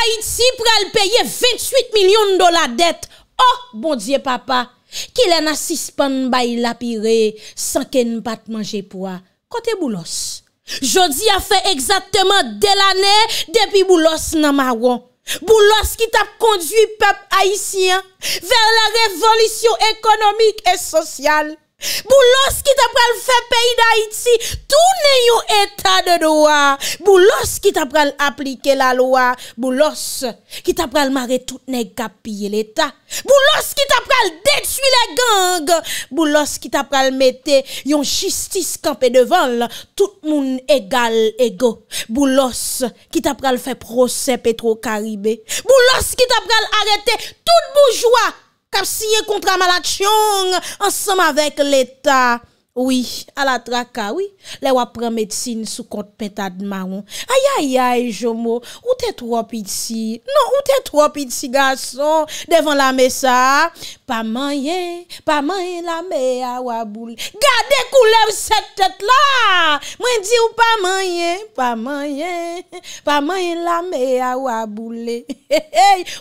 Haïti pral paye 28 milyon do la det. Oh, bon diye papa, ki lè nan sispan bayi la pire, sankèn pat manje pwa. Kote boulos. Jodi a fè exactement del anè, depi boulos nan Marwan. Boulos ki tap kondwi pep haïtien ver la revolisyon ekonomik e sosyal. Boulos ki tap pral fè peyi da iti Tout ne yon etat de doa Boulos ki tap pral aplike la loa Boulos ki tap pral mare tout ne kapye l'etat Boulos ki tap pral detui le gang Boulos ki tap pral mette yon jistis kampè devan Tout moun egal ego Boulos ki tap pral fè prosè petro karibè Boulos ki tap pral arete tout moujwa Kapsiye kontra malaksyon, ansam avek leta. Ouye, ala traka, ouye, le wapren medsine sou kont petadman. Ayayay, jomo, ou te twopit si? Non, ou te twopit si, gason, devan la mesa? Pamanyen, pamanyen la me a waboule. Gade koulev setet la. Mwen di ou pamanyen, pamanyen, pamanyen la me a waboule.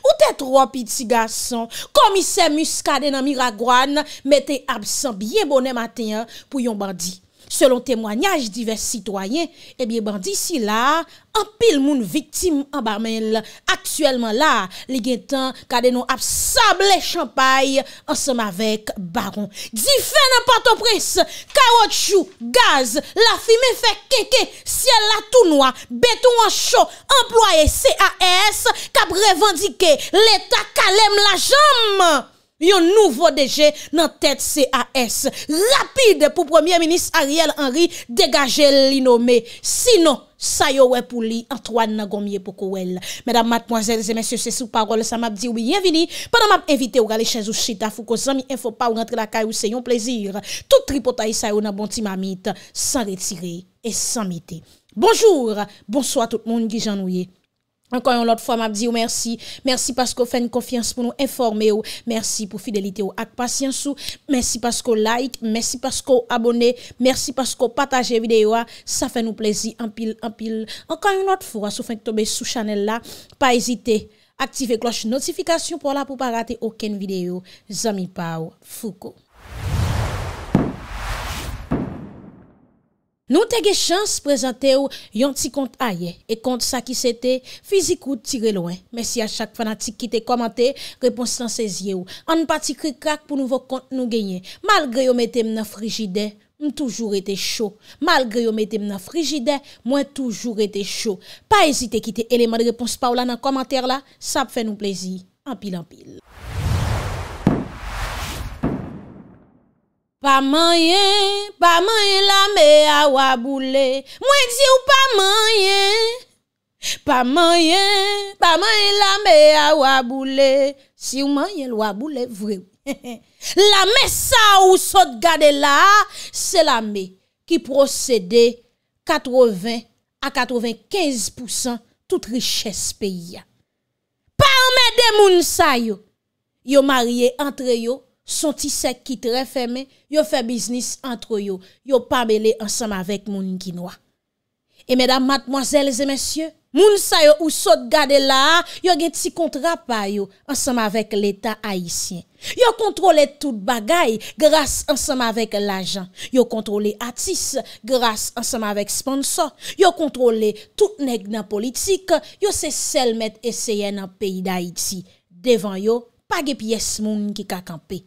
Ou te tro piti gason, komi se muskade nan miragwan, mette absan biye bonen matenyan pou yon bandi. Selon temwanyaj divers sitwoyen, e eh bie ban disi la, anpil moun vitim an barmel. Aktuelman la, li gen tan ka denon ap sab le champay, ansem avek baron. Di fè nan patopris, karot chou, gaz, la fime fè keke, siel la tou noua, betou an chou, employe C.A.S. kap revandike leta kalem la jamman. Yon nou vodeje nan tèt C.A.S. Lapide pou Premier Ministre Ariel Henry degaje li nome. Sinon, sayo wè pou li Antoine Nagomye Pokoel. Mèdam matmoazèl, zè mèsyò, se sou parol, sa map di ou biyevini. Panam ap evite ou gale chèz ou chita, fou ko zami enfo pa ou rentre la kay ou se yon plezir. Tout tripotayi sayo nan bonti mamit, san retire et san mite. Bonjour, bonsoit tout moun gijan ou ye. Ankan yon lot fwa map di yo mersi. Mersi pasko fen konfians pou nou informe yo. Mersi pou fidelite yo ak pasyansou. Mersi pasko like. Mersi pasko abone. Mersi pasko pataje videyo a. Sa fen nou plezi. Anpil, anpil. Ankan yon lot fwa soufen ki tobe sou chanel la. Pa ezite. Aktive kloche notifikasyon pou la pou pa rate oken videyo. Zami pa ou. Foukou. Nou te ge chans prezante ou yon ti kont aye, e kont sa ki sete, fizik ou tire loen. Mèsi a chak fanatik ki te komante, repons tan seziye ou. An pati krik krak pou nouvo kont nou genye. Malgre yo metem nan frigide, mwen toujou rete chou. Malgre yo metem nan frigide, mwen toujou rete chou. Pa ezite ki te eleman repons pa ou la nan komante la, sa pfe nou plezi. Ampil ampil. Pa manye, pa manye la me a waboule. Mwen di ou pa manye, pa manye, pa manye la me a waboule. Si ou manye l waboule vre ou. La me sa ou sot gade la, se la me ki prosede 80 a 95% tout richesse pe ya. Pa manye de moun sa yo, yo marye entre yo, Son ti sek ki tre fèmè, yo fè biznis antro yo. Yo pabèle ansam avèk moun ginoa. E mèdam matmoazèl zè mèsyè, moun sa yo ou sot gade la, yo gen ti kontrapa yo ansam avèk l'Etat Haitien. Yo kontrole tout bagay, grase ansam avèk l'ajan. Yo kontrole atis, grase ansam avèk sponsor. Yo kontrole tout neg nan politik, yo se sel met eseyen nan peyi d'Haiti. Devan yo, page piyes moun ki kakampè.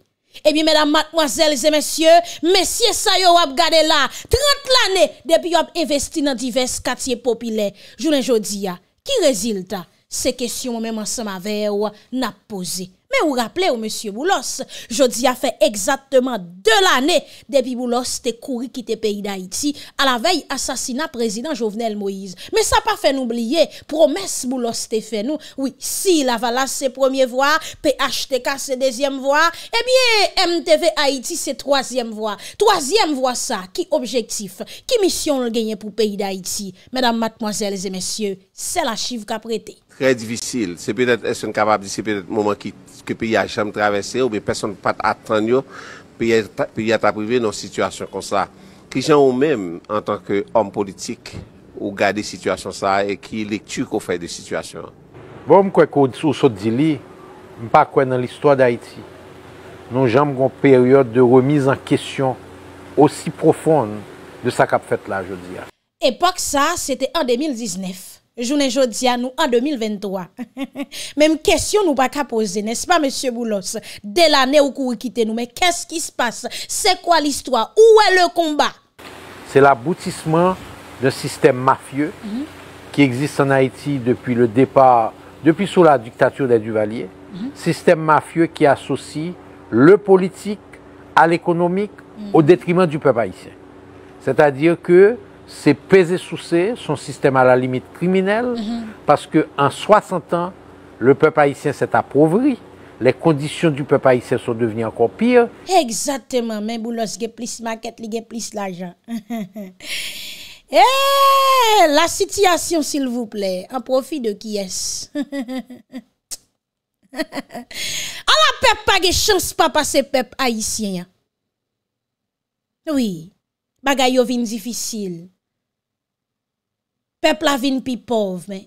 Ebi, mèdam, matmozèl, zè mèsyè, mèsyè sa yo wap gade la, 30 lanè, debi yo wap investi nan divers katye popilè. Jounen jodi ya, ki rezilta se kèsyon mèman sa ma veyè wap na pose? Men ou rappele ou monsie Boulos, jodi a fe exaktman de l'anne, debi Boulos te kouri kite peyi da Haiti, a la vey asasina prezident Jovenel Moïse. Men sa pa fe noubliye, promes Boulos te fe nou, si la vala se premier voa, pey achete ka se dezyem voa, e eh bie MTV Haiti se troasyem voa. Troasyem voa sa, ki objektif, ki misyon le genye pou peyi da Haiti, menam matmozèles e monsie, se la chiv ka prete. Krey divisil, se pe det eswen kapab di se pe det mouman ki pe yi a chanm travese ou be person pat atan yo, pe yi ataprive nou situasyon kon sa. Ki chan ou menm an tanke om politik ou gade situasyon sa e ki lektu kon fay de situasyon. Bon mwen kwek ou sou sot di li, mwen pa kwen nan listwa da iti. Nou janm kon peryot de remiz an kesyon osi profoun de sa kap fèt la, jodi ya. Epoch sa, se te an 2019. journée jodi à nous en 2023. Même question nous pas qu'à poser, n'est-ce pas, monsieur Boulos? Dès l'année où vous quittez nous, mais qu'est-ce qui se passe? C'est quoi l'histoire? Où est le combat? C'est l'aboutissement d'un système mafieux mhm. qui existe en Haïti depuis le départ, depuis sous la dictature des Duvaliers. Mhm. Système mafieux qui associe le politique à l'économique mhm. au détriment du peuple haïtien. C'est-à-dire que c'est pesé sous son système à la limite criminel, mhm. parce que parce qu'en 60 ans, le peuple haïtien s'est appauvri. Les conditions du peuple haïtien sont devenues encore pires. Exactement, mais vous il plus maquette, il plus l'argent. Eh, la situation, s'il vous plaît, en profit de qui est-ce? à ah, la peuple, pas de chance, pas passer peuple haïtien. Oui, bagay difficile. Pepl avin pi pov men.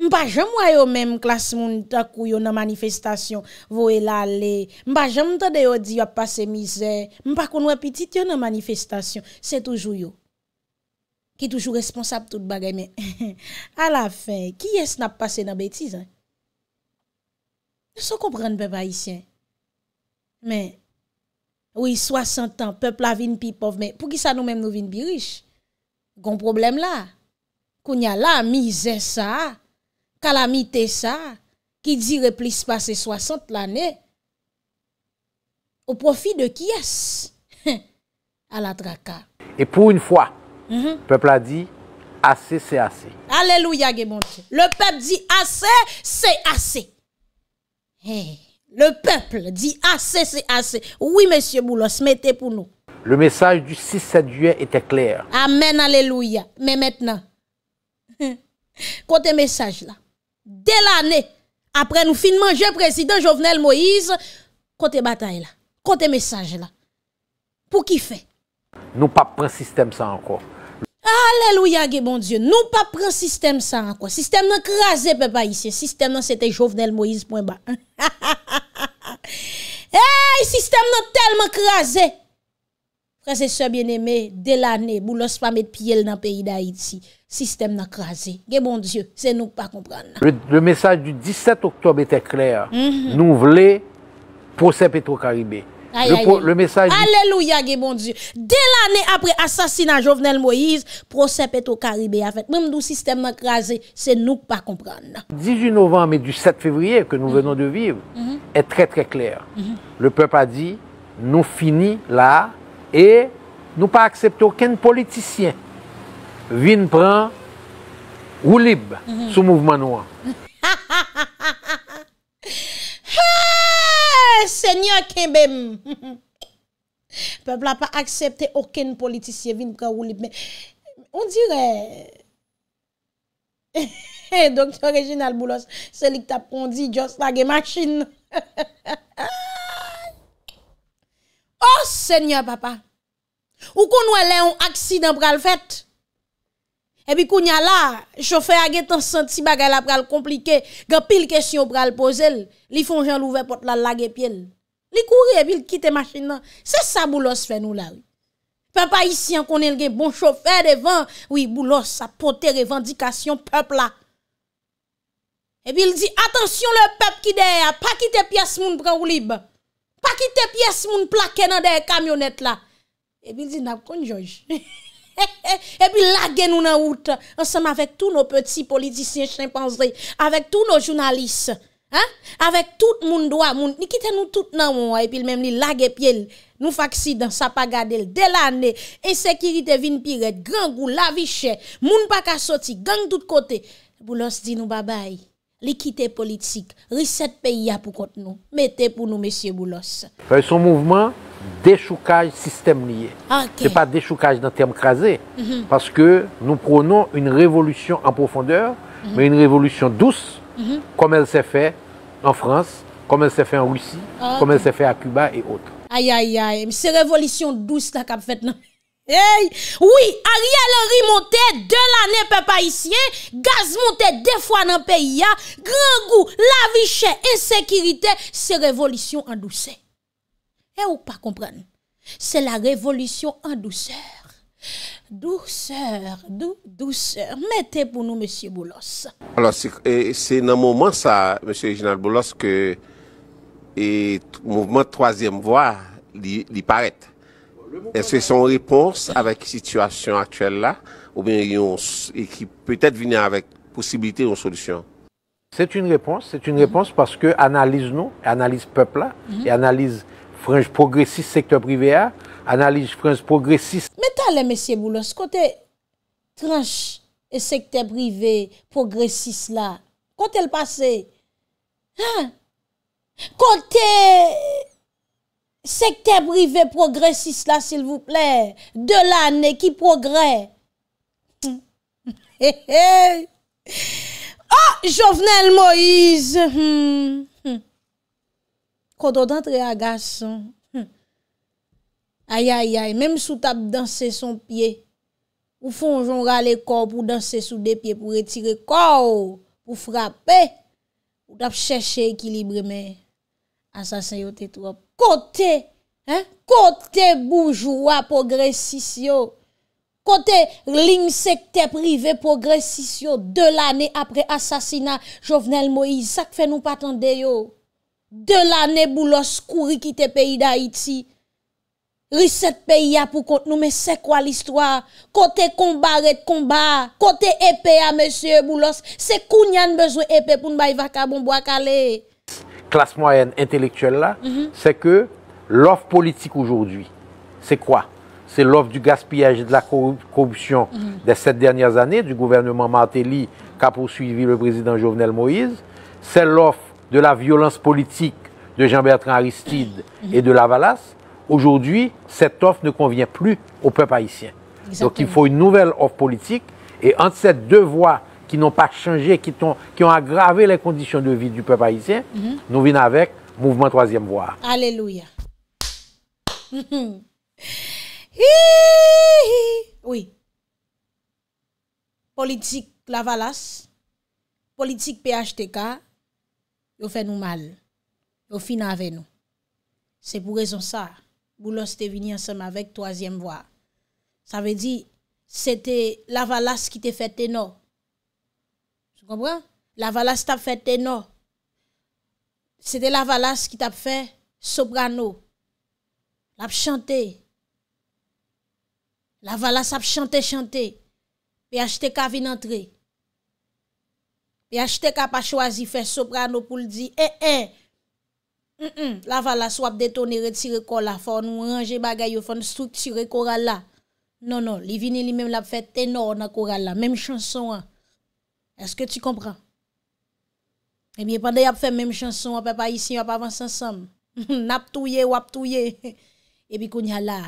Mpa jem wè yo men mklas moun takou yo nan manifestasyon. Vowe lale. Mpa jem mta deyo di yo ap pase mizè. Mpa kon wè pitit yo nan manifestasyon. Se toujou yo. Ki toujou responsab tout bagay men. A la fe, ki yes nap pase nan betizan? Jou se kompren pep haisyen. Men. Ou yi 60 an, pepl avin pi pov men. Pou ki sa nou men nou vin pi riche? Gon problem la? kounya la misère ça, calamité ça, qui dirait plus passer 60 l'année, au profit de qui est-ce à la traka. Et pour une fois, le mhm. peuple a dit assez, c'est assez. Alléluia, Le peuple dit assez, c'est assez. Le peuple dit assez, c'est assez. Oui, monsieur Boulos, mettez pour nous. Le message du 6-7 juillet était clair. Amen, alléluia. Mais maintenant, Côté message là. Dès l'année, après nous fin manger président Jovenel Moïse, côté bataille là. Côté message là. Pour qui fait? Nous pas prendre système ça encore. Alléluia, bon Dieu. Nous pas prendre système ça encore. Système nan crasé papa ici. Système c'était Jovenel Moïse point bas. hey, système tellement crasé c'est bien aimé dès l'année, boulos pas mettre pied dans le pays d'Haïti. Système n'a crasé. bon Dieu, c'est nous pas comprendre. Le, message du 17 octobre était clair. Mhm. Nous voulons procès Petro-Caribé. Le, message. Alléluia, du... bon Dieu. Dès l'année après assassinat Jovenel Moïse, procès Petro-Caribé a fait. Même nous, système n'a crasé, c'est nous pas comprendre. 18 novembre et du 7 février que nous mhm. venons de vivre mhm. est très très clair. Le peuple a dit, nous finis là, E nou pa aksepte oken politisyen vin pran ou lib sou mouvman nou an. Ha ha ha ha ha ha ha. Ha ha ha ha ha ha. Se nye akken bem. Pepla pa aksepte oken politisyen vin pran ou lib. Men, on dire... He he he. Doktor Regine Alboulos, seli ki ta pondi, jost la ge masjin. Ha ha ha ha ha. Oh, Seigneur papa, ou kon wè lè yon aksidant pral fèt? Ebi kon yal la, chofè a gè tan santi bagay la pral komplike, gè pil kesyon pral pozèl, li fonjèl ouve pot lal lage pjèl. Li kouri ebi l kite machin nan, se sa boulos fè nou lal. Papa isi an konen gè bon chofè devan, ou yi boulos apote revendikasyon pepl la. Ebi l di, atensyon le pep ki der, pa kite pias moun pran ou libè. Pa kite piyes moun plake nan deye kamyonet la. Epi di nan konjouj. Epi lage nou nan out. Ansem avek tou nou peti politisyen chimpanzri. Avek tou nou jounalise. Avek tout moun doa. Ni kite nou tout nan mou. Epi l menm li lage piye. Nou faksi dan sa pagade. Del ane. E sekirite vin piret. Gran goun la vi chè. Moun pa ka soti. Gang tout kote. Boulos di nou babayi. l'équité politique, reset pays pour contre nous. Mettez pour nous, monsieur Boulos. Fait son mouvement, déchoucage système lié. Ah, Ce n'est pas déchoucage le terme crasé, mhm. parce que nous prenons une révolution en profondeur, mhm. mais une révolution douce, mhm. comme elle s'est faite en France, comme elle s'est faite en Russie, ah, comme elle s'est faite à Cuba et autres. Aïe, aïe, aïe, c'est révolution douce qui a fait non Oui, a rialori monte, de la nepe paissien, gaz monte defwa nan peyi ya, grangou, laviche, ensekirite, se revolisyon andouse. E ou pa kompren? Se la revolisyon andouseur. Douceur, douceur, mette pou nou M. Boulos. Alors, se nan mouman sa, M. G. Boulos, ke mouman 3e voie li parete. Est-ce que c'est son réponse avec la situation actuelle là, ou bien et qui peut-être venir avec possibilité ou solution? C'est une réponse, c'est une réponse parce que analyse nous, analyse peuple là, mhm. et analyse frange progressiste secteur privé là, analyse frange progressiste. Mais t'as les messieurs Boulos, côté tranche et secteur privé progressiste là, quand elle passe, hein? côté Sektè privè progresis la, s'il vous plè. De l'année qui progrè. Oh, Jovenel Moïse! Koto d'antre agas. Ay, ay, ay, mèm sou tap danse son piè. Ou fonjon râle kor pou danse sou de piè pou retire kor. Ou frape, ou tap chèche ekilibre mè. Asasen yo te tou op. Kote, kote boujoua progresisyon. Kote linsekte prive progresisyon. De l'anè apre asasina Jovenel Moïse. Sak fe nou patande yo. De l'anè boulos kouri kite peyi da Iti. Riset peyi ya pou kont nou. Me se kwa l'istwa? Kote komba ret komba. Kote epè ya mesye boulos. Se kou nyan bezwe epè pou nbay vaka bonbo akaleye. classe moyenne intellectuelle là, mhm. c'est que l'offre politique aujourd'hui, c'est quoi C'est l'offre du gaspillage et de la corruption mhm. des sept dernières années du gouvernement Martelly qu'a poursuivi le président Jovenel Moïse. C'est l'offre de la violence politique de Jean-Bertrand Aristide mhm. et de Lavalas. Aujourd'hui, cette offre ne convient plus au peuple haïtien. Donc il faut une nouvelle offre politique. Et entre ces deux voies qui n'ont pas changé, qui ont, qui aggravé les conditions de vie du peuple haïtien, mhm. nous venons avec mouvement troisième voie. Alléluia. oui. Politique Lavalas, politique PHTK, ils fait nous mal. Ils fin avec nous. C'est pour raison ça. nous est venu ensemble avec troisième voie. Ça veut dire, c'était Lavalas qui t'a fait ténor. La valas tap fè tenor. Sè de la valas ki tap fè soprano. Lap chante. La valas ap chante chante. Pi achete ka vin entre. Pi achete ka pa chwazi fè soprano pou l'di. E, e. Eh, eh. mm, mm. La valas wap detone retire kola. Fon ou anje bagay ou fon strukture kora la. Non, non. Li vini li mem lap fè tenor na kora la. Mem chanson an. Est-ce que tu comprends? Eh bien, pendant a fait même chanson, on peut pas ici, on peut avancer ensemble. Nap touye, tout fait. Et puis, qu'on y a là,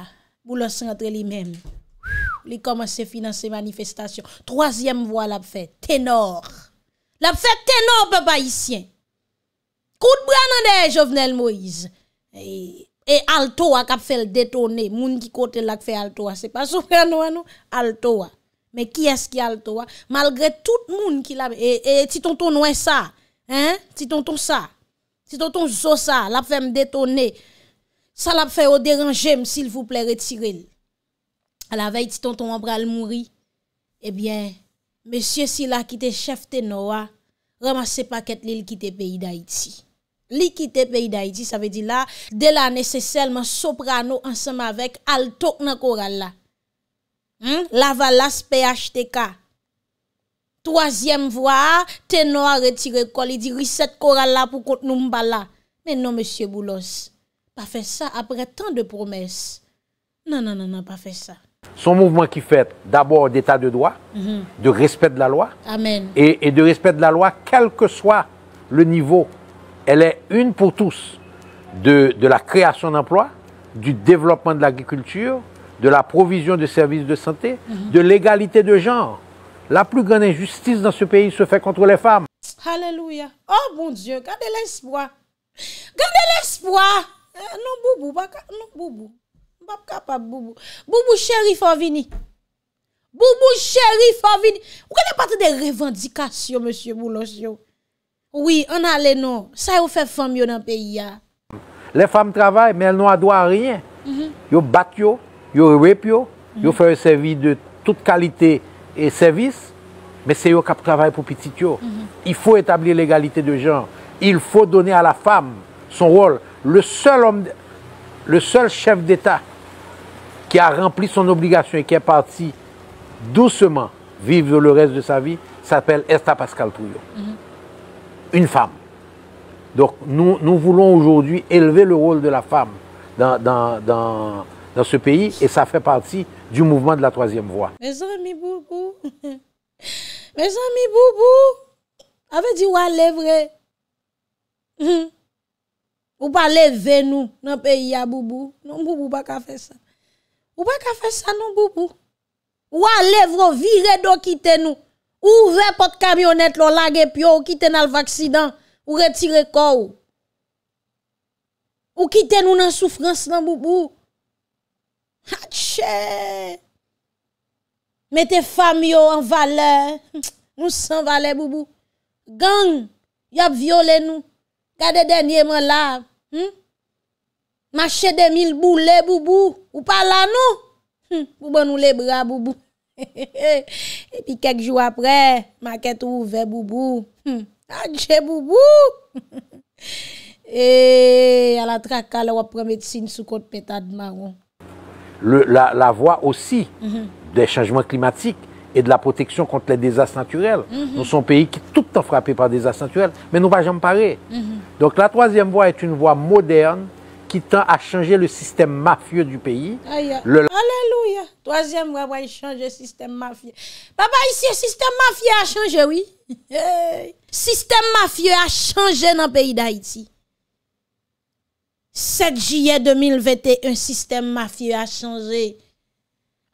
ils rentre lui-même. Il commence à financer manifestation. Troisième voie, l'a fait, ténor. L'a fait ténor, papa haïtien. Coup de bras dans Jovenel Moïse. Et, alto a fait le détourner. Moun qui côté l'a fait Ce C'est pas souvent, non, non? Altoa. Men ki eski al towa, malgre tout moun ki la... E ti tonton ouen sa, ti tonton sa, ti tonton zo sa, la pfe m detone, sa la pfe o deranje m sil fouple retirel. Eh a la vey ti tonton wapra al mouri, ebyen, mesye si la ki te chef te noua, ramase paket li li ki te peyi da iti. Li ki te peyi da iti, sa ve di la, de la nese selman soprano ansama vek al tok nan koral la. Hmm? Lavalas PHTK. Troisième voie, Ténor a retiré col. Il dit reset coral pour contre nous là. Mais non, monsieur Boulos, pas fait ça après tant de promesses. Non, non, non, pas fait ça. Son mouvement qui fait d'abord d'état de droit, mhm. de respect de la loi. Amen. Et, de respect de la loi, quel que soit le niveau. Elle est une pour tous de, de la création d'emplois, du développement de l'agriculture, de la provision de services de santé, mhm. de l'égalité de genre. La plus grande injustice dans ce pays se fait contre les femmes. Alléluia. Oh mon Dieu, gardez l'espoir. Gardez l'espoir. Eh, non, Boubou, pas, non, Boubou. capable, Boubou. Boubou, chéri, faut venir. Boubou, chéri, faut venir. Vous connaissez pas des revendications, monsieur Boulosio. Oui, on a les noms. Ça, vous fait femme dans le pays. Les femmes travaillent, mais elles n'ont droit à rien. Ils mhm. battent, yo rep yo, mm-hmm. fè de toute qualité et service, mais c'est eux qui travaillent pour petit mm-hmm. Il faut établir l'égalité de genre. Il faut donner à la femme son rôle. Le seul homme, le seul chef d'État qui a rempli son obligation et qui est parti doucement vivre le reste de sa vie s'appelle Esta Pascal Touyo. Mm-hmm. Une femme. Donc nous, nous voulons aujourd'hui élever le rôle de la femme dans, dans dans ce pays et ça fait partie du mouvement de la troisième voie. Mes amis Boubou, mes amis Boubou, avait dit ouais, les vrai. Vous Ou pas lever nous dans le pays à Boubou. Non, Boubou, pas qu'à faire ça. Ou pas qu'à faire ça, non, Boubou. Ou allez vous virer d'eau, quitter nous. Ouvrez votre camionnette, l'on lague, puis oh, ou quitter dans l'accident, ou retirer corps. Ou quitter nous dans souffrance, non, Boubou. Atche, mette fam yo an vale, nou san vale, Boubou. Gang, yop viole nou, gade denye hmm? man la. Mache de mil boule, Boubou, ou pala nou. Hmm, boubou nou le bra, Boubou. E pi kek jou apre, maket ouve, Boubou. Hmm, Atche, Boubou. E ala trakale wapre medsine sou kote petade maron. la, voie aussi mhm. des changements climatiques et de la protection contre les désastres naturels. Mhm. Nous sommes pays qui est tout le temps frappé par des désastres naturels, mais nous ne va jamais parer. Mhm. Donc la troisième voie est une voie moderne qui tend à changer le système mafieux du pays. Alléluia. Troisième voie, va changer le système mafieux. Papa, ici, le système mafieux a changé, oui. Le système mafieux a changé dans le pays d'Haïti. 7 juillet 2021, système mafieux a changé.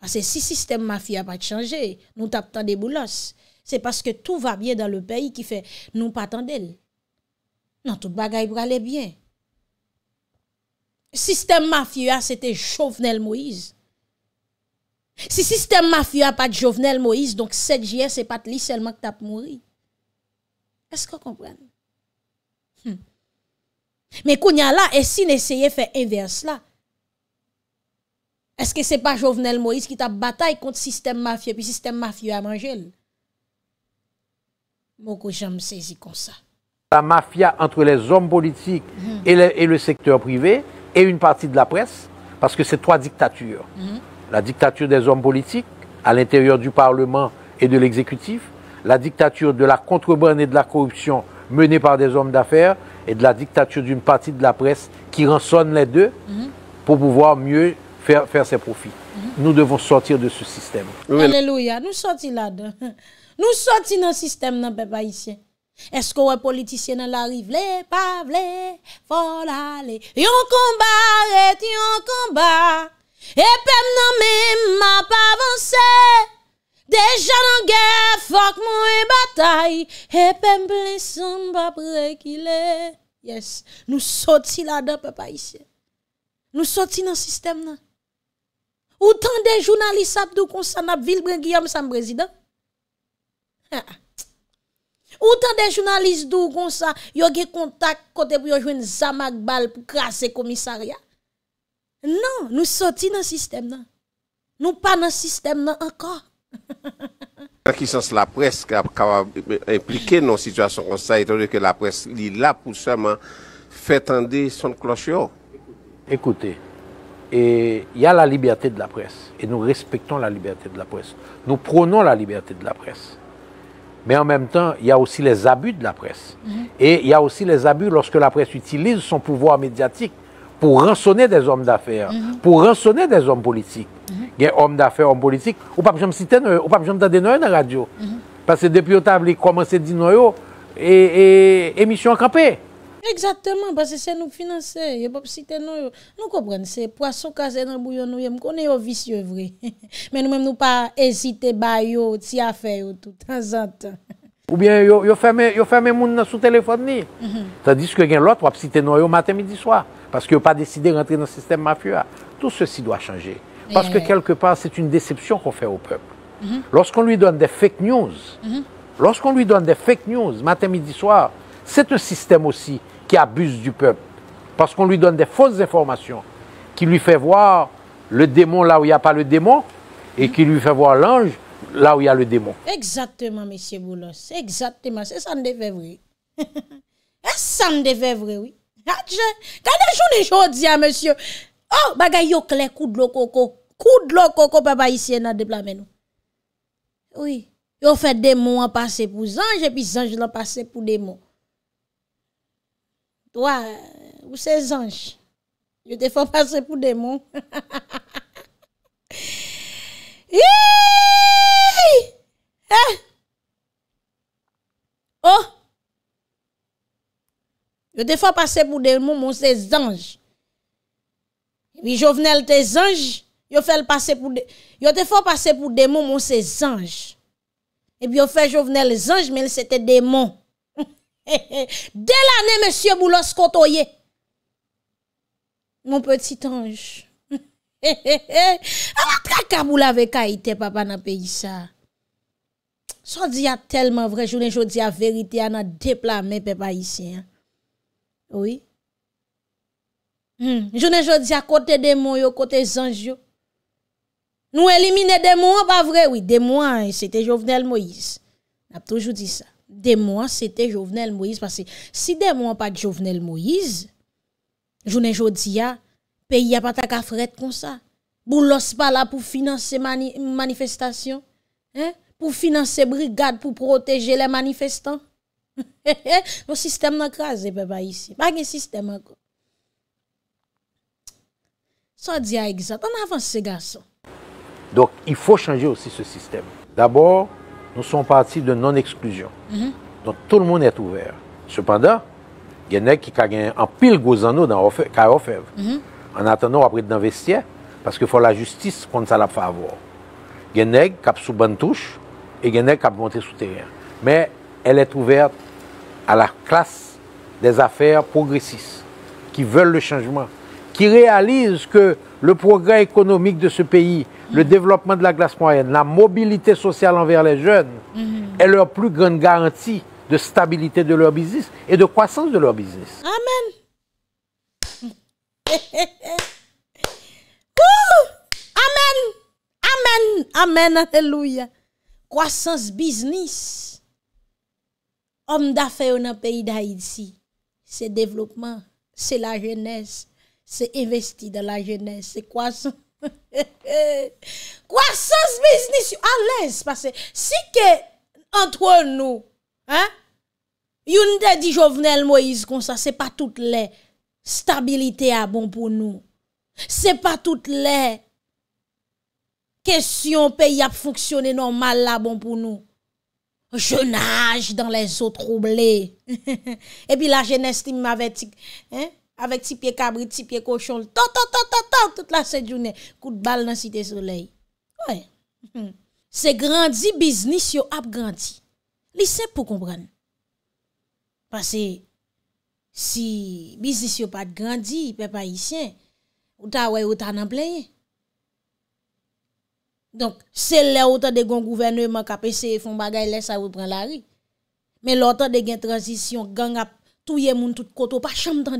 Parce ah, que si système mafieux a pas changé, nous tapons des boulos. C'est parce que tout va bien dans le pays qui fait nous pas d'elle Non, tout bagaille pour aller bien. Système mafieux, c'était Jovenel Moïse. Si système mafieux a pas de Jovenel Moïse, donc 7 juillet, c'est pas lui seulement que tu mouru. Est-ce qu'on comprend? Hmm. Mais Konyala, là, et si faire inverse là, est-ce que ce n'est pas Jovenel Moïse qui t'a bataille contre le système mafieux, puis le système mafieux a mangé? comme ça. La mafia entre les hommes politiques et, le, secteur privé et une partie de la presse, parce que c'est trois dictatures. Mhm. La dictature des hommes politiques à l'intérieur du Parlement et de l'exécutif, la dictature de la contrebande et de la corruption menée par des hommes d'affaires et de la dictature d'une partie de la presse qui rançonne les deux mhm. pour pouvoir mieux faire, faire ses profits. Mhm. Nous devons sortir de ce système. Alléluia, nous sortons là-dedans. Nous sortons dans le système dans le peuple haïtien. Est-ce que les politiciens dans la rive, les pas faut aller. Yon combat, yon combat. Et même non même m'a pas avancé. Deja nan gen fok moun e batay, epen blesan pa prekile. Yes, nou soti la da pepa isye. Nou soti nan sistem nan. Ou tan de jounalisa ap dou konsa na vil brengi yon sam brezida? Ou tan de jounalisa dou konsa yo ge kontak kote pou yo jwen zamak bal pou krase komisaria? Nan, nou soti nan sistem nan. Nou pa nan sistem nan anka. qui la presse capable a dans une situation comme ça, étant donné que la presse est là pour seulement faire tendre son clocher Écoutez, il y a la liberté de la presse et nous respectons la liberté de la presse. Nous prônons la liberté de la presse. Mais en même temps, il y a aussi les abus de la presse. Mm-hmm. Et il y a aussi les abus lorsque la presse utilise son pouvoir médiatique pou ransonè des ome d'affèr, mm-hmm. pou ransonè des ome politik. Mm-hmm. Gen ome d'affèr, ome politik, ou pa pou jom sitè nou yo, ou pa pou jom tade nou yo nan radyo. Pase depi otav li komanse di nou yo, emisyon akampè. Eksatèman, pase se nou finanse, yo pa pou sitè nou yo. Nou kopren, se po asokase nan bou yon nou yo, mkone yo vis yon vre. Men nou men nou pa esite bay yo, ti afer yo tout, an santan. Ou bien yo, yo ferme, yo ferme moun nan sou ni. Mhm. Tandis que l'autre va site nou yo matin, midi, soir. Parce que yo pas décidé de rentrer dans le système mafieux. Tout ceci doit changer. Parce que eh. quelque part, c'est une déception qu'on fait au peuple. Mhm. Lorsqu'on lui donne des fake news, mhm. lorsqu'on lui donne des fake news, matin, midi, soir, c'est un système aussi qui abuse du peuple. Parce qu'on lui donne des fausses informations, qui lui fait voir le démon là où il n'y a pas le démon, et qui lui fait voir l'ange, là où il y a le démon. Exactement, monsieur Boulos. Exactement. C'est ça, on devait vrai. C'est ça, on devait vrai, oui. T'as les dis, à monsieur. Oh, bagay yo clé, coup de coco. Coup de coco, papa, ici, dans de nous. Oui. Yo fait démon en passer pour ange, et puis ange en passer pour démon. Toi, euh, ou ces anges. Je te fais passer pour démon. Je des fois passé pour des mon des anges. Et puis Jovenel tes anges, Je fait le passer pour des yo des fois passé pour des anges. Et puis je fait Jovenel les anges mais c'était démons. Dès l'année monsieur Boulos côtoyé. Mon petit ange. Ah traka boule avec Haïti papa dans pays ça. y a tellement vrai journée y a vérité a dans déplamer peuple haïtien. Oui. Hmm. Je dis à Côté des mots yo, côté des anges Nous éliminer des mois, pas vrai, oui, des mots hein, c'était Jovenel Moïse. On a toujours dit ça. Des mois, c'était Jovenel Moïse, parce que si des mois pas de Jovenel Moïse, journée jodia, pays a pas ta comme ça. Boulos pas là pour financer mani manifestation, hein? pour financer brigades pour protéger les manifestants. Vos sistem nan kras e pe pa isi Pa gen sistem anko Sot di a egisat An avans se gen son Dok, i fò chanje osi se sistem Dabor, nou son parti de non-ekskluzyon mhm. Don tout l moun et ouver Sopanda, gen neg ki ka gen An pil gozano dan rofev An mhm. atanon apre den vestye Paske fò la justis kont sa la fò avò Gen neg kap sou ban touche E gen neg kap monte sou teryen Men, el et ouverte à la classe des affaires progressistes qui veulent le changement, qui réalisent que le progrès économique de ce pays, le mhm. développement de la classe moyenne, la mobilité sociale envers les jeunes mhm. est leur plus grande garantie de stabilité de leur business et de croissance de leur business. Amen. Amen. Amen. Amen. Alléluia. Croissance business. Om da fè yon an peyi da yid si. Se devlopman, se la jenès, se investi da la jenès, se kwa son... Kwa son se beznis yo, an lè se pase. Si ke antwen nou, yon de di jovenel Moïse konsa, se pa tout lè stabilite a bon pou nou. Se pa tout lè kesyon peyi ap foksyone normal la bon pou nou. Je nage dans les eaux troublées. Et puis la jeunesse, avec ti pied cabri, ti pied cochon, tout la cette journée, coup de balle dans si tes soleil. Se grandit, biznis yo ap grandit. Lisez pou kompren. Pase, si biznis yo ap grandit, pe pa yi sien, ou ta wè ou ta nan pleye. Donc, c'est là où de un gouvernement qui a essayé font ça reprend la rue. Mais de transition gang a touye tout pas chambre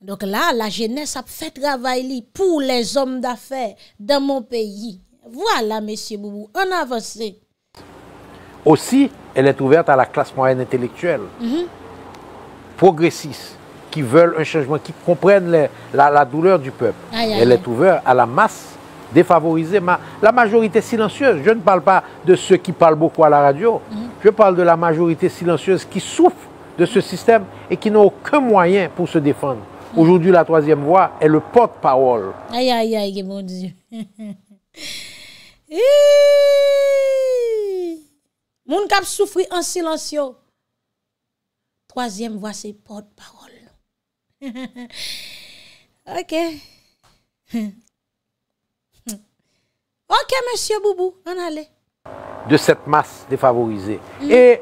Donc là, la jeunesse a fait travail pour les hommes d'affaires dans mon pays. Voilà, monsieur Boubou, en avance. Aussi, elle est ouverte à la classe moyenne intellectuelle, mhm. progressiste, qui veulent un changement, qui comprennent la, douleur du peuple. Elle est ouverte à la masse défavoriser la majorité silencieuse. Je ne parle pas de ceux qui parlent beaucoup à la radio. Mhm. Je parle de la majorité silencieuse qui souffre de ce système et qui n'ont aucun moyen pour se défendre. Mhm. Aujourd'hui, la troisième voie est le porte-parole. Aïe, aïe, aïe, mon Dieu. Mon cap en Troisième troisième voix c'est porte parole ok. Ok, monsieur Boubou, on allait. De cette masse défavorisée. Et,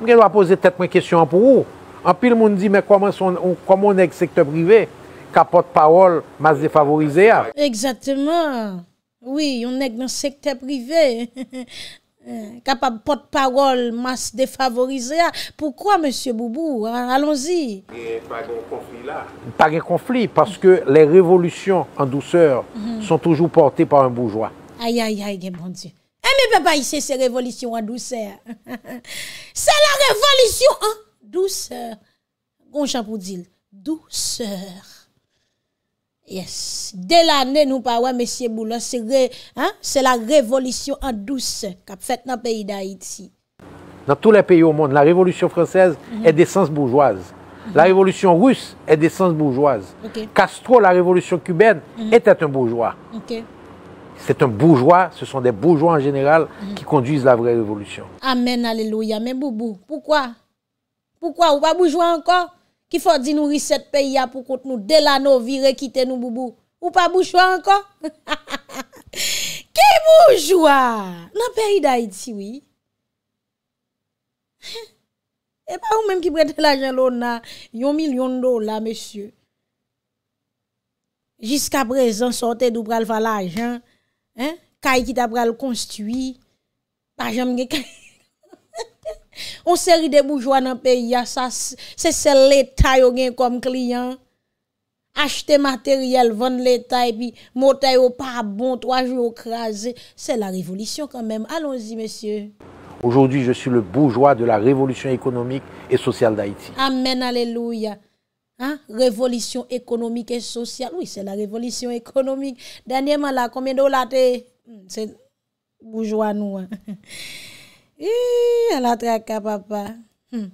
je vais poser peut-être une question pour vous. En pile, monde dit, mais comment, on, est on le secteur privé qui hein? euh, porte parole masse défavorisée? Exactement. Oui, on est dans le secteur privé. capable porte-parole masse défavorisée. Pourquoi, Monsieur Boubou hein, Allons-y. Pas de conflit là. Pas de conflit, parce que les révolutions en douceur mhm. sont toujours portées par un bourgeois. Aïe, aïe, aïe, mon Dieu. Eh, mais papa, ici, c'est révolution en douceur. c'est la révolution en douceur. Gonjan pour dire, douceur. Yes. Dès l'année, nous parlons, monsieur Boulot, hein, c'est la révolution en douceur qu'a fait dans le pays d'Haïti. Dans tous les pays au monde, la révolution française mhm. est d'essence bourgeoise. La mhm. révolution russe est d'essence bourgeoise. Castro, la révolution cubaine, mhm. était un bourgeois c'est un bourgeois, ce sont des bourgeois en général qui conduisent la vraie révolution. Amen, alléluia. Mais Boubou, pourquoi Pourquoi ou pas bourgeois encore Qui faut dire nous cette pays pour qu'on nous délano virer quitter nous Boubou Ou pas bourgeois encore Qui bourgeois Dans le pays d'Haïti, oui. Et pas vous même qui prête l'argent a yon million de dollars, monsieur. Jusqu'à présent, sortez d'où l'argent. Hein? qui t'a pral construit. Pas On série des bourgeois dans le pays, ça, c'est l'État qui comme client. Acheter matériel, vendre l'État, et puis moteur au pas bon, trois jours crasé. C'est la révolution quand même. Allons-y, monsieur. Aujourd'hui, je suis le bourgeois de la révolution économique et sociale d'Haïti. Amen, alléluia. Hein? Révolution économique et sociale. Oui, c'est la révolution économique. Dernièrement, là, combien de dollars hmm, C'est bourgeois, nous. Hein? la traque, papa. Hmm.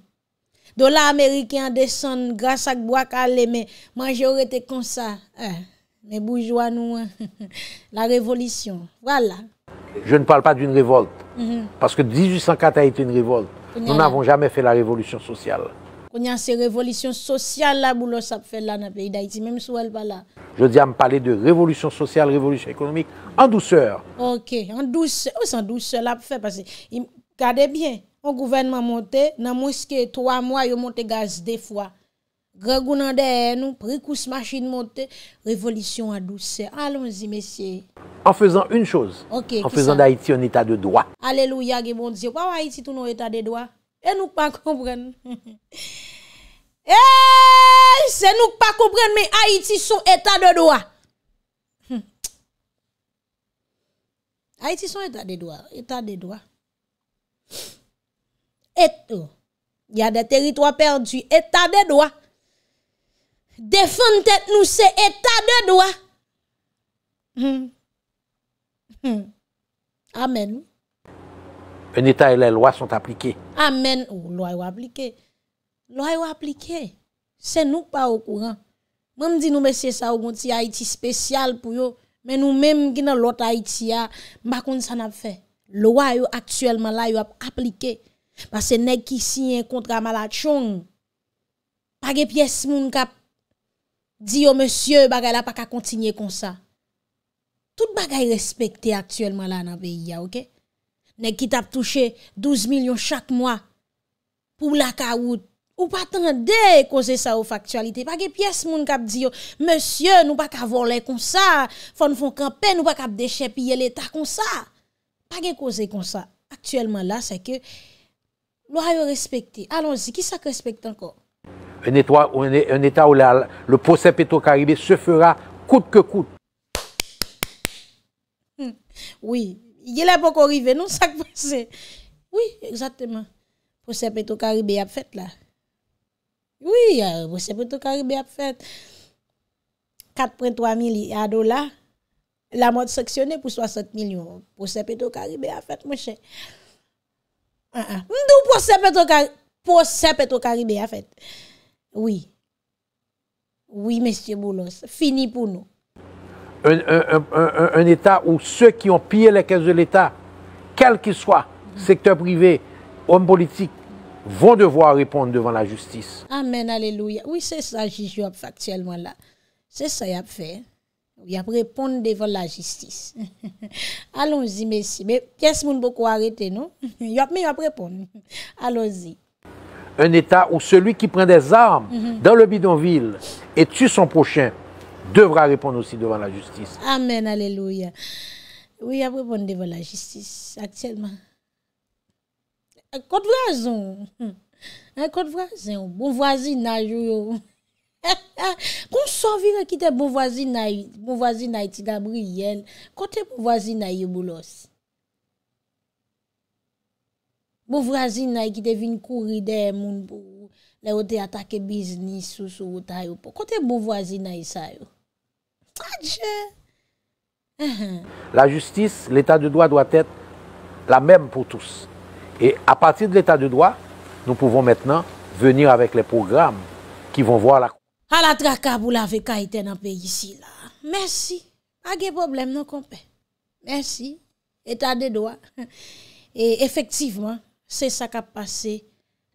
Dollars américains descendent grâce à bois mais moi j'aurais été comme ça. Mais eh, bourgeois, nous. Hein. la révolution. Voilà. Je ne parle pas d'une révolte. Mm-hmm. Parce que 1804 a été une révolte. Nous n'avons jamais fait la révolution sociale. On a ces révolutions sociales là, boulot ça fait là dans le pays d'Haïti, même si elle pas là. Je dis à me parler de révolution sociale, révolution économique, en douceur. Ok, en douceur. Oh, c'est en douceur là fait parce que, regardez bien, on gouvernement monté, dans que trois mois, il monté gaz des fois. Gregou nan nous, pricousse machine monte. révolution en douceur. Allons-y, messieurs. En faisant une chose, en faisant d'Haïti un état de droit. Alléluia, bon Dieu. Pourquoi Haïti tout un état de droit? Et nous pas comprendre. Eh, c'est nous pas comprendre, mais Haïti son état de droit. Haïti son état de droit, état de droit. Et il oh, y a des territoires perdus, état de droit. Défendre tête nous, c'est état de droit. Amen. Benita e lè lwa son aplike. Amen, ou lwa yo aplike. Lwa ah, yo aplike, se nou pa okouran. Mè mdi nou mè sè sa ou mè ti Haiti spesyal pou yo, mè nou mè mè gina lot Haiti ya, mbakoun san ap fè. Lwa yo aktuelman la yo aplike, mwase nek ki sinye kontra malachon, page piyes moun kap di yo mè sè yo bagay la pa ka kontinye kon sa. Tout bagay respekte aktuelman la nan ah, veyi ya, oké? Nèk ki tap touche 12 milyon chak mwa pou la kaout. Ou pa tende kouze sa ou faktualite. Pake piyes moun kap diyo, Monsye nou pa ka volen kon sa, Fon fon kampen nou pa ka dechè piye l'Etat kon sa. Pake kouze kon sa. Aktuellement la, seke, Lo hayo respekte. Alonzi, ki sa krespecte anko? Un etat ou lal, Le posè Petro-Karibé se fera kout ke kout. Ouye, Il est là pour arriver, non, ça pensez. Oui, exactement. Pour ce petit caribé a fait là. Oui, euh, pour ce caribé a fait. 4,3 milliards de dollars. La mode sectionnée pour 60 millions. Pour ce petit caribé a fait, mon cher. Ah, ah. nous pour ce petit caribé. Pour a fait. Oui. Oui, monsieur Boulos. Fini pour nous un, État où ceux qui ont pillé les caisses de l'État, quel qu'il soit secteur privé, homme politique vont devoir répondre devant la justice. Amen, alléluia. Oui, c'est ça, juge factuellement là. C'est ça, il a fait. Il y a répondre devant la justice. Allons-y, messieurs. Mais qu'est-ce beaucoup arrêter, non? Il a à répondre. Allons-y. Un État où celui qui prend des armes mhm. dans le bidonville et tue son prochain, devra répondre aussi devant la justice. Amen, alléluia. Oui, a répondre devant la justice actuellement. Côte voisin. Hmm. Un côte voisin. Bon voisinage. Qu'on qui bon Bon voisinage, tu Gabriel. Côté bon voisinage, Boulos. Bon voisinage qui te venu courir des moun pour les attaquer business ou sous ou yo. Côté bon La justice, l'état de droit doit être la même pour tous. Et à partir de l'état de droit, nous pouvons maintenant venir avec les programmes qui vont voir la... A la tracable, vous l'avez qu'à été dans le pays d'ici. Merci. A gué problème, non compé. Merci. État de droit. Et effectivement, c'est ça qui a passé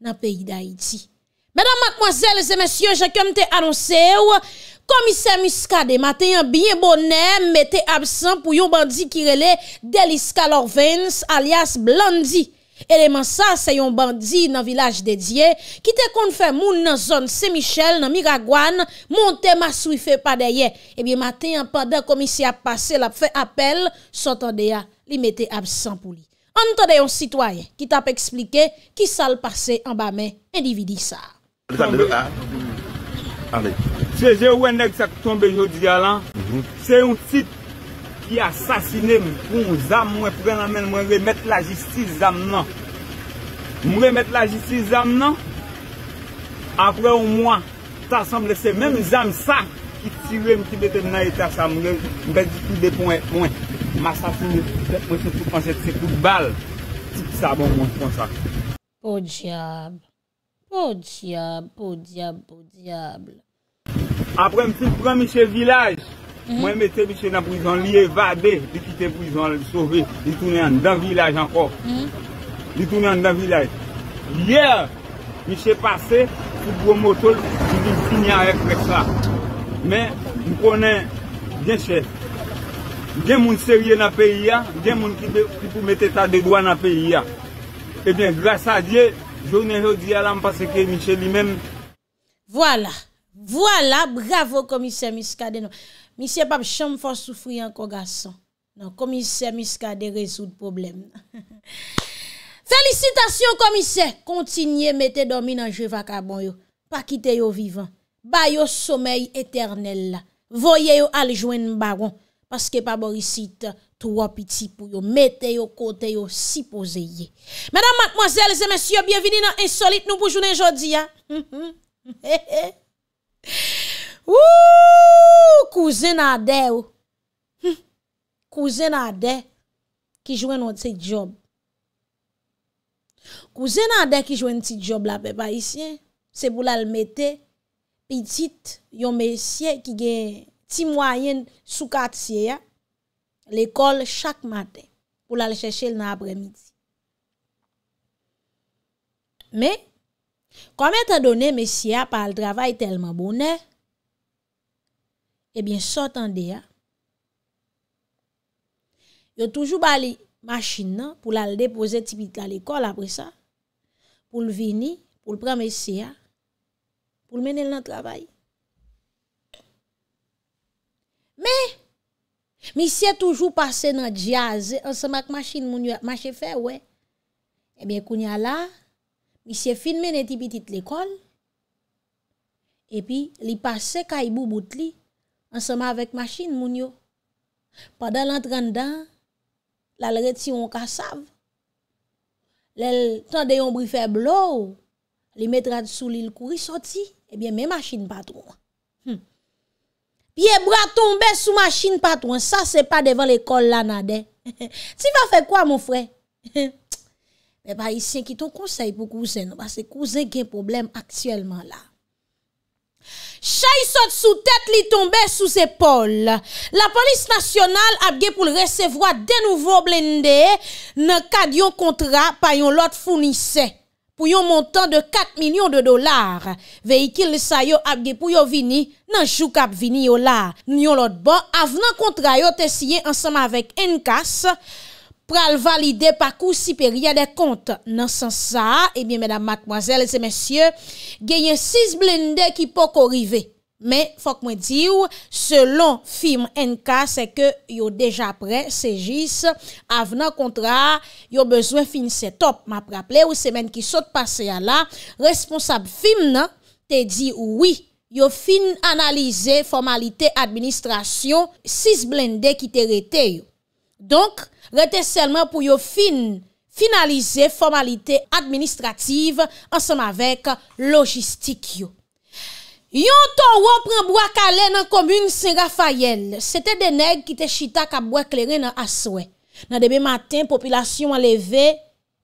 dans le pays d'Haïti. Mesdames, mademoiselles et messieurs, je vais comme te l'annoncer, ou... Komise miska de maten yon binye bonen mette absen pou yon bandi ki rele deliska lorvens alias Blandi. Eleman sa se yon bandi nan vilaj de Dye, ki te konfe moun nan zon Semichel nan Miragwan, moun te maswife pa deye. Ebi eh maten yon padan komise ap pase la fe apel, son tande ya li mette absen pou li. An tande yon sitwaye ki tap eksplike ki sal pase an bame endividi sa. Seje ou enek sa kouton bejo di alan, se yon tit ki asasine mwen pou zan mwen prenamen mwen remet la jistiz zan mnen. Mwen remet la jistiz zan mnen, apre ou mwen tasan ble se men zan sa ki tire mwen ki bete nan yon tasan mwen, mwen bete di pou depon et mwen. Mwen asasine mwen se tout pansek se tout bal, tit sa bon mwen pansek. Po diab, po diab, po diab, po diab. Apre m foute pran mi chè vilaj, mhm. mwen mette mi chè nan prizon li evade, li kite prizon, li sove, li tounen nan vilaj ankor. Mhm. Li tounen nan vilaj. Yer, mi chè pase, foute brou motol, ki li signare frekta. Men, m konen gen chè. Gen moun serye nan peyi ya, gen moun ki pou mette ta de gwa nan peyi ya. Ebyen, eh grasa diye, jounen re diya lan pase ke mi chè li men. Vwala. Voila, bravo komise miskade nou. Mise pap chanm fos soufri an koga san. Non, komise non, miskade resoud problem. Felicitasyon komise. Kontinye mette domi nan jwe vakabon yo. Pakite yo vivan. Bayo somey eternel la. Voye yo aljwen baron. Paske pap borisite, tou wapiti pou yo. Mete yo kote yo sipozeye. Madame, mademoiselles et messieurs, yo bienveni nan insolite nou pou jounen jodi ya. He he he. Ou, kouzen adè ou, kouzen adè ki jwè nou te job. Kouzen adè ki jwè nou te job la pepa isye, se pou lal mette pitit yon mesye ki gen ti mwayen sou kat siye ya, l'ekol chak matè pou lal chèche l nan apre midi. Me, koumen tan donè mesye ya pa l travay telman bonè, e bin sot an de ya. Yo toujou bali machin nan pou la l depoze tipi la l ekol apre sa, pou l vini, pou l prame si ya, pou l mene l nan travay. Me, mi se toujou pase nan jaze, an se mak machin moun yo mache fe, we. E bin kounya la, mi se finmene tipi tit l ekol, e pi li pase ka i bou bout li, An seman avèk machin, moun yo. Padan l'entran dan, la lreti yon ka sav. Le, ton de yon brifè blo, oh. li metran sou li l'kouri soti, ebyen eh men machin patrou. Pi e bra tombe sou machin patrou, an sa se pa devan l'ekol la nan den. Ti va fè kwa, moun frè? E pa yi sien ki ton konsey pou kouzen, an se kouzen gen problem aktuelman la. Chay sot sou tet li tombe sou zepol. La polis nasyonal apge pou l resevwa denouvo blende nan kadyon kontra pa yon lot founise pou yon montan de 4 milyon de dolar. Veikil lisa yo apge pou yo vini nan chou kap vini yo la. Nyon lot bon avenan kontra yo tesye ansama vek enkase. pral valide pa kou si per yade kont. Nan san sa, ebyen mèdam matmwazèl, se mèsyè, genye 6 blende ki pok orive. Mè, fok mwen diw, selon film NK, se ke yo deja pre, se jis, avenan kontra, yo bezwen finse top, ma praple, ou semen ki sot pase ya la, responsab film nan, te di, oui, yo fin analize formalite administrasyon, 6 blende ki te rete yo. Donk, rete selman pou yo finalize formalite administrativ ansan avèk logistik yo. Yon ton wop renbwa kalè nan komune Saint-Raphaël, sete denèk ki te chita kabwak lèren nan aswè. Nan debè matin, populasyon aleve,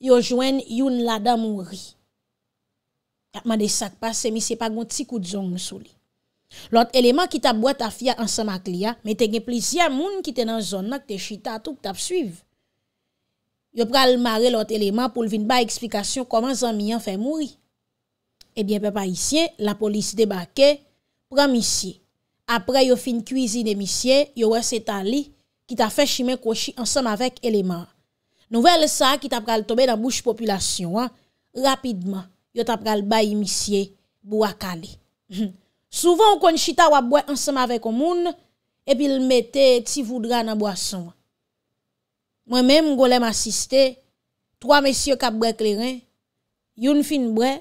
yo jwen yon lada mounri. Ya, ma de sak pa, se mi se pa goun tsi koudzon moun soli. Lout eleman ki ta bwa ta fya ansam ak liya, me te gen plizye moun ki te nan zon nan ki te chita touk ta psuiv. Yo pral mare lout eleman pou lvin ba eksplikasyon koman zan miyan fè mouri. Ebyen eh pe pa isye, la polis debake, pran misye. Apre yo fin kuizine misye, yo wè se tali ki ta fè shimen kouchi ansam avèk eleman. Nouvel sa ki ta pral tobe nan bouche populasyon, rapidman, yo ta pral bayi misye bou akali. Souvent, on connaît chita wap boit ensemble avec un monde, et puis il mettait si voudra dans boisson. Moi-même, golem assisté, trois messieurs qui boit clairin, une fin boit,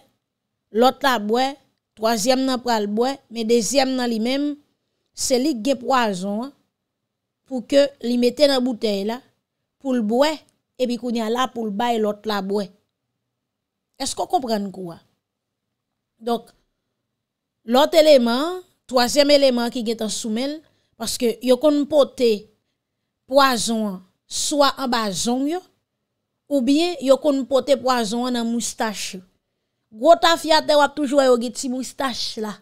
l'autre la boit, troisième nan pral boit, mais deuxième nan lui-même, c'est lui qui poison pour que li mette dans bouteille là pour le boire et puis qu'on y a là pour le bailler l'autre la boire. Est-ce qu'on comprend quoi? Donc Lot eleman, toazem eleman ki get an soumel, paske yo kon pote poazon an, swa an bazon yo, pou biye yo kon pote poazon an an moustache. Gwot an fiyate wap toujou yo get si moustache la.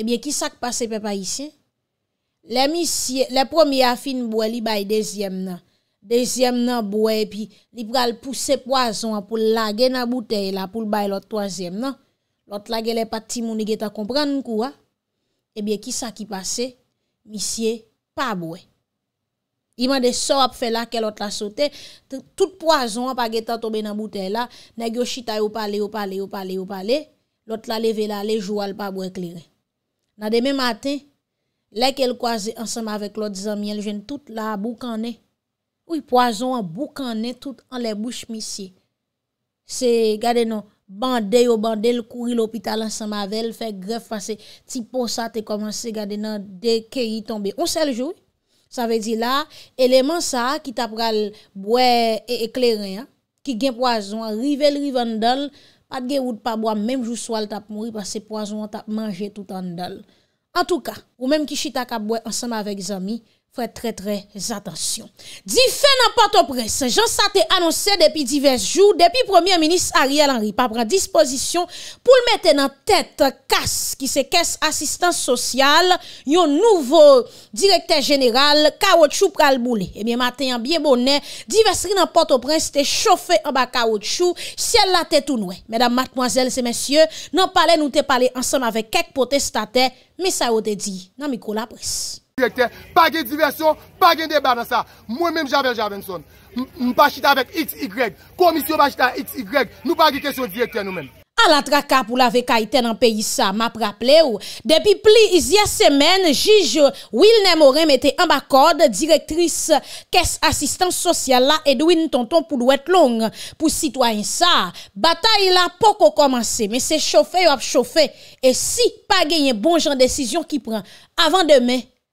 Ebye, eh ki sak pase pepa isye? Le mi siye, le pomi ya fin boye li baye dezyem nan. Dezyem nan boye pi, li pral puse poazon an pou la gen an bouteye la pou baye lot toazem nan. lot la ge le pati moun e geta kompran nkou a, ebyen ki sa ki pase, misye, pa bwe. Iman de so ap fe la ke lot la sote, tout poazon a pa geta tobe nan boute la, negyo chita yo pale, yo pale, yo pale, yo pale, lot la leve la, le jou al pa bwe kli re. Nade me maten, le ke l kwa ze ansama vek lot zanmye, l jen tout la boukane, ouy poazon a boukane, tout an le bouche misye. Se gade nou, Bande yo bande, l kouri l opital ansamavel, fek gref pase, ti po sa te komanse gade nan de ke yi tombe. On se l joud, sa ve di la, eleman sa ki tap pral bwe e ekleren ya, ki gen poazon, rivel rivel ndol, pat ge woud pa bwa menm jou swal tap mori pase poazon tap manje tout an dol. An tou ka, ou menm ki chita ka bwe ansamavek zami. Fè trè trè zatensyon. Di fè nan Port-au-Presse, jan sa te anonsè depi divers jou, depi Premier Ministre Ariel Henry, pa pran disposisyon pou l mette nan tèt kas ki se kes asistans sosyal yon nouvo direkter jeneral kawotsou pral moule. E eh mi matenyan biye bonè, divers rin nan Port-au-Presse te chofè anba kawotsou, sèl la tèt ou nouè. Mèdam matmoazèl se mèsyè, nan pale nou te pale ansèm avèk kek potè statè, mi sa ou te di nan mikou la presse. A la traka pou la veka iten an peyi sa, ma praple ou, depi pli izye semen, jige Wilne Morem ete ambakode, direktris kes asistan sosyal la Edwin Tonton pou lwet long pou sitwayen sa. Bata ila poko komanse, men se chofe yo ap chofe, e si pa genye bon jan desisyon ki pran, avan deme.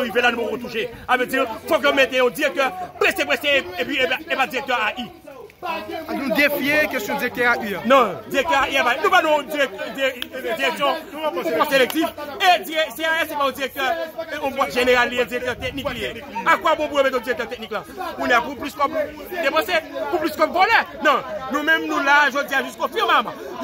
nou y vè la nou mou retouche. A mè diyo, fò kè mète yon diè kè, presè, presè, epi, epa, epa, diè kè a yi. Non, a nou defye, kè sou diè kè a yi? Non, diè kè a yi, apay. Nou ban nou diè kè, diè kè, pou mò selektif, et diè, si a yè, se mò diè kè, ou mò genè alè diè kè teknik liè. A kwa mò mò mète yon diè kè teknik la? Ou nè pou plus kom mò demose? Ou plus kom volè? Non, nou mèm nou la, jò diè, jous kon firmam. J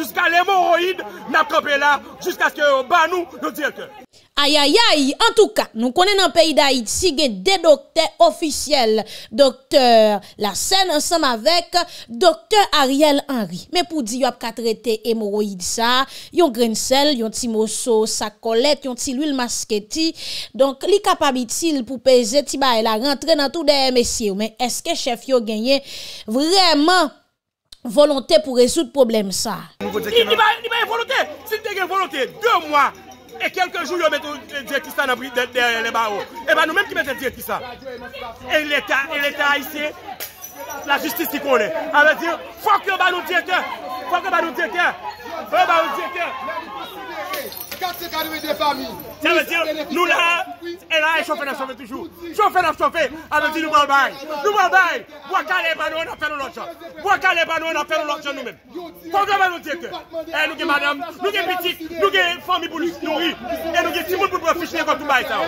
Ayayay, an tou ka, nou konen an peyi da iti gen de dokte ofisyele. Dokteur Lassen ansam avek, dokteur Ariel Henry. Men pou di yo ap ka trete emoroid sa, yon grensel, yon ti moso, sa kolet, yon ti lul masketi. Donk li kapabit si l pou peze, ti ba el a rentre nan tou de MSU. Men eske chef yo genye vremen volonte pou rezout problem sa. Ti ba, ti ba yon volonte, ti de gen volonte, de mwa. E kelke jou yo mette diye ki sa nan pri derye eh le ba ou. E ba nou menm ki mette diye ki sa. E l'Etat, e l'Etat isi, la justisi konen. A ve diyo, fok yo ba nou diye ki sa. Fok yo ba nou diye ki sa. Fok yo ba nou diye ki sa. Kase bon bon kadewe de fami. Tè mè diyo, nou la, e la e chanfe nan chanfe toujou. Chanfe nan chanfe, anou di nou mwabay. Nou mwabay, wakale e banou anan fè nou lòt chan. Wakale e banou anan fè nou lòt chan nou mè. Fondan mwen nou diye kè. E nou ge madame, nou ge pitik, nou ge fami pou lùs nou ri. E nou ge simoun pou profishne kòpou bay ta.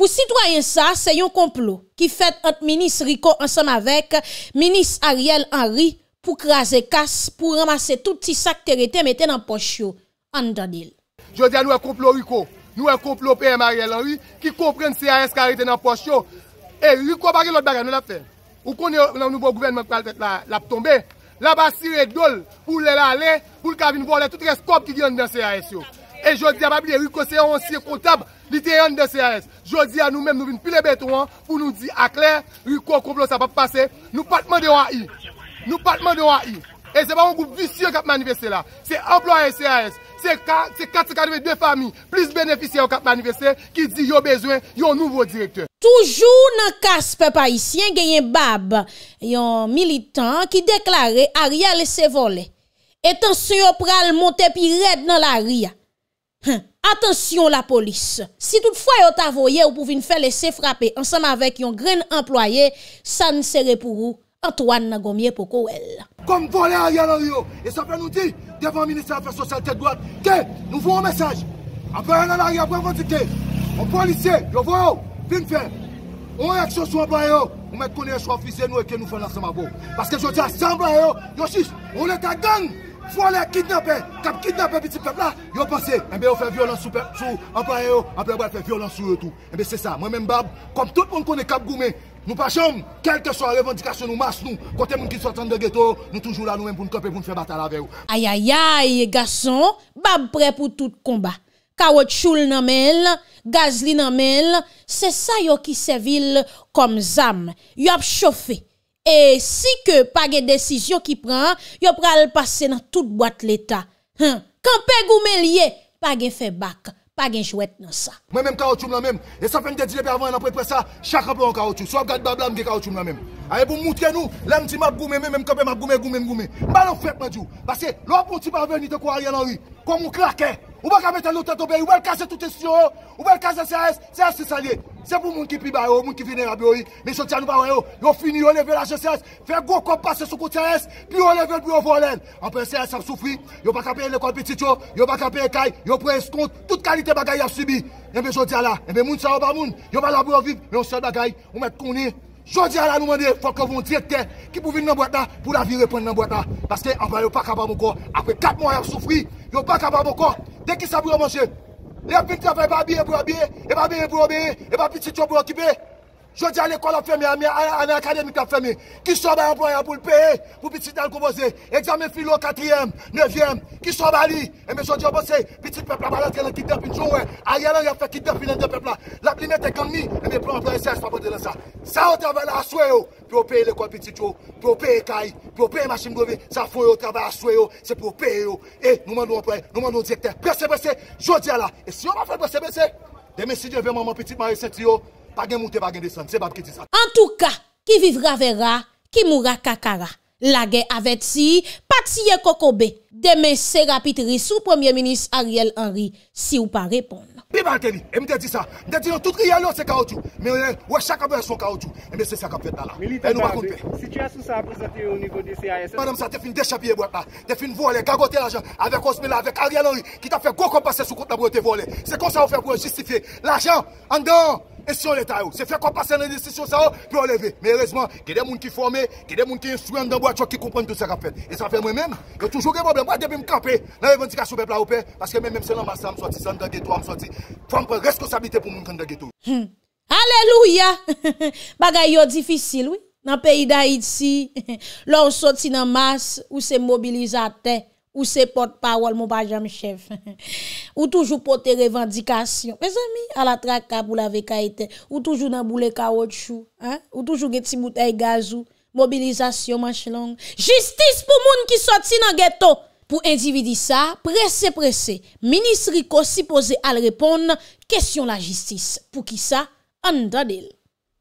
Pou sitwayen sa, se yon komplo ki fèt ant minis Riko ansan avèk, minis Ariel Henri, pou krasè kas, pou ramase touti sak terite metè nan pochyo an dan Jodi a nou e kouplo wiko, nou e kouplo P.M.A.R.L. anwi, ki kouplen C.A.S. karite nan poch yo. E wiko bagi lout bagan nou lape, ou konye nan nouvo gouvernment kalpe lape tombe, la ba siri e dol pou le la le, pou lka vin vo le tout res koub ki di yon den C.A.S. yo. E jodi a mabili, wiko se yon ansi e koutab, li te yon den C.A.S. Jodi a nou menm nou vin pil e betou an, pou nou di akler, wiko kouplo sa pa pase, nou patman de wak i. Nou patman de wak i. E se ba mou goup busyo kap manifest se la. Se amplo an C.A Se kat se kadewe dwe fami, plis benefisye yo kap manifeste, ki di yo bezwen yo nouvo direktor. Toujou nan kaspe pa isyen genyen bab, yon militant ki deklare a ria lese vole. Etan se yo pral monte pi red nan la ria. Atensyon la polis. Si toutfwa yo tavoye ou pouvin fè lese frape ansan avèk yon gren employe, san sere pou rou Antoine Nagomye Pokoel. Kom vole a yalan yo. E sape nou di, devan minister afer sosyalitek doak. Ke, nou vou ou mesaj. Ape a yalan a yalan, pou avanti ke. Ou polise, yo vou ou, vin fè. Ou reaksyon sou an blan yo, ou mè konye chwa ofise nou e ke nou fè lan sa mabou. Paske yo di a san blan yo, yo chis, ou leta gang. Vole a kidnap e, kap kidnap e biti pepla. Yo pense, enbe yo fè violans sou pepla. Sou an blan yo, anbe yo fè violans sou yo tou. Enbe se sa, mwen mè mbab, kom tout moun konye kap goumen. Nou pa chom, kelke so a revandikasyon nou mas nou, kote moun ki sotan de geto, nou toujou la nou men pou n'kope pou n'febata la vew. Ayayay, gason, bab pre pou tout komba. Kawot choul nanmel, gazli nanmel, se sa yo ki sevil kom zam, yo ap chofe. E si ke page desisyon ki pran, yo pral pase nan tout bat leta. Kanpe goumel ye, page febak. Pag enj wet nou sa. Aye pou moun tke nou, lèm ti map goume, mèmèm kope map goume, goume, goume. Mèm nou fèt mèdjou. Basè, lò pou ti pa veni te kou alye lò yi. Kou moun krake. Ou baka metè lò tè tobe. Ou wel kase touti si yon. Ou wel kase CS, CS se salye. Se pou moun ki pi bè yon, moun ki vine yon abyo yi. Mèm jò tè anou ba wè yon. Yon fini yon level aje CS. Fè gò kop pase sou kote CS. Pi yon level bè yon volen. Anpè CS ap soufri. Yon baka pè lè konpetit Jodi ala nou mande, fòk avon direkte ki pou vin nan boata pou la vi repon nan boata. Paske anpa yo pa kabar mou kor. Afre 4 moun ap soufri, yo pa kabar mou kor. Dèk ki sa pou yo manche. Yo piti apay pa biye pou yo biye, epa biye pou yo biye, epa piti chit yo pou yo kipeye. Je di eh a le kwa la feme, a me a ane akade mi klep feme. Ki so ba yon ployan pou l peye, pou pitit nan kouboze. Eksamen filo katriyem, nevyem. Ki so ba li, e me so di yo bose, pitit pepla balat genan ki dep injou we. A ye lan yo fe ki dep injen pepla. La plime te gami, e me ployan ployan se a se pa bote lan sa. Sa yon trabaye la aswe yo, pou yo peye le kwa pitit yo. Pou yo peye kai, pou yo peye mashim dovi. Sa fwe yo, trabaye aswe yo, se pou yo peye yo. E, nou man nou anpoye, nou man nou dijekte. Pese, pese Pas de monter, pas C'est pas que ça. En tout cas, qui vivra verra, qui mourra kakara. La guerre avec si, patiye kokobe. Demain, c'est rapide sous Premier ministre Ariel Henry, si ou pas répondre. Puis et m'te dit ça, m'te dit tout riel, c'est caoutchouc. Mais ou chaque abri son caoutchouc. Et eh bien c'est ça qu'on fait là. Et nous pas compter. Situation ça a présenté au niveau des CAS. Madame ça, t'es fin d'échapper boîte là. T'es fini voler, gagoter l'argent avec Osmela, avec Ariel Henry, qui t'a fait gros compasser sous compte la boîte volée. C'est comme ça on fait pour justifier l'argent en dedans. Oh, hmm. Aleluya, bagay yo difisil wè, nan peyi da iti, lò ou soti nan mas ou se mobilizate. Ou se porte parol mou bajam chef. Ou toujou porte revendikasyon. Mes ami, ala traka pou la veka eten. Ou toujou nan boule ka wotchou. Ou toujou geti moutay gazou. Mobilizasyon manchilong. Jistis pou moun ki soti nan geto. Po individi sa, prese prese. Ministri ko si pose al repon. Kesyon la jistis. Po ki sa, an dadil.